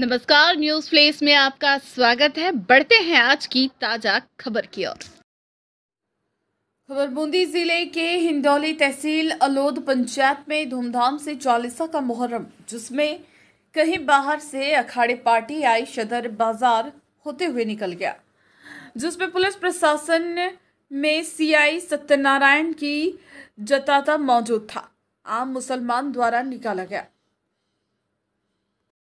नमस्कार news place में आपका स्वागत है बढ़ते हैं आज की ताजा खबर की ओर खबर बूंदी जिले के हिंडौली तहसील अलोद पंचायत में धूमधाम से चालीसा का मुहर्रम जिसमें कहीं बाहर से अखाड़े पार्टी आई सदर बाजार होते हुए निकल गया जिसमें पुलिस प्रशासन में सीआई सत्यनारायण की जताता मौजूद था आम मुसलमान द्वारा निकाला गया